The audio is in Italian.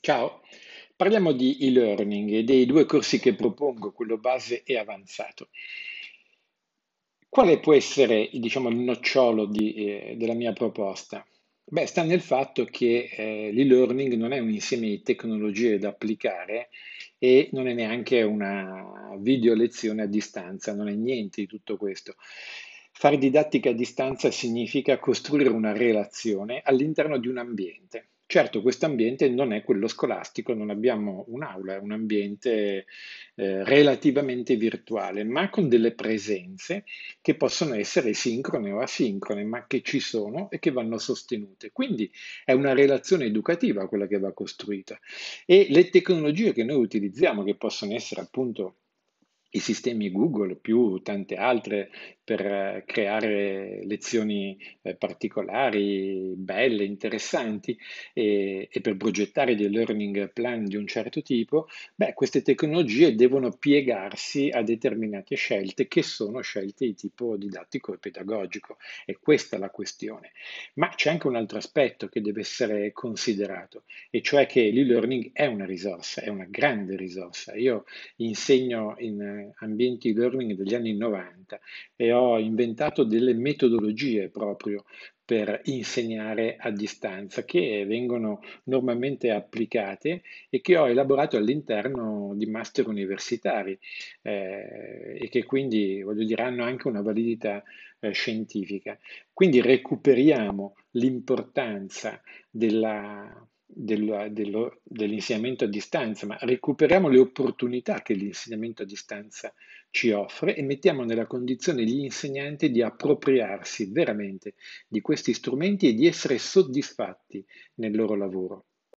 Ciao, parliamo di e-learning e dei due corsi che propongo, quello base e avanzato. Quale può essere, diciamo, il nocciolo di, eh, della mia proposta? Beh, sta nel fatto che eh, l'e-learning non è un insieme di tecnologie da applicare e non è neanche una video lezione a distanza, non è niente di tutto questo. Fare didattica a distanza significa costruire una relazione all'interno di un ambiente Certo, questo ambiente non è quello scolastico, non abbiamo un'aula, è un ambiente eh, relativamente virtuale, ma con delle presenze che possono essere sincrone o asincrone, ma che ci sono e che vanno sostenute. Quindi è una relazione educativa quella che va costruita e le tecnologie che noi utilizziamo, che possono essere appunto i sistemi Google più tante altre per eh, creare lezioni eh, particolari, belle, interessanti e, e, per progettare dei learning plan di un certo tipo, beh, queste tecnologie devono piegarsi a determinate scelte che sono scelte di tipo didattico e pedagogico e questa è la questione. Ma c'è anche un altro aspetto che deve essere considerato e cioè che l'e-learning è una risorsa, è una grande risorsa. Io insegno in ambienti e-learning degli anni 90 e ho inventato delle metodologie proprio per insegnare a distanza che vengono normalmente applicate e che ho elaborato all'interno di master universitari eh, e che quindi voglio dire hanno anche una validità eh, scientifica. Quindi recuperiamo l'importanza della del, dello, dell'insegnamento a distanza, ma recuperiamo le opportunità che l'insegnamento a distanza ci offre e mettiamo nella condizione gli insegnanti di appropriarsi veramente di questi strumenti e di essere soddisfatti nel loro lavoro.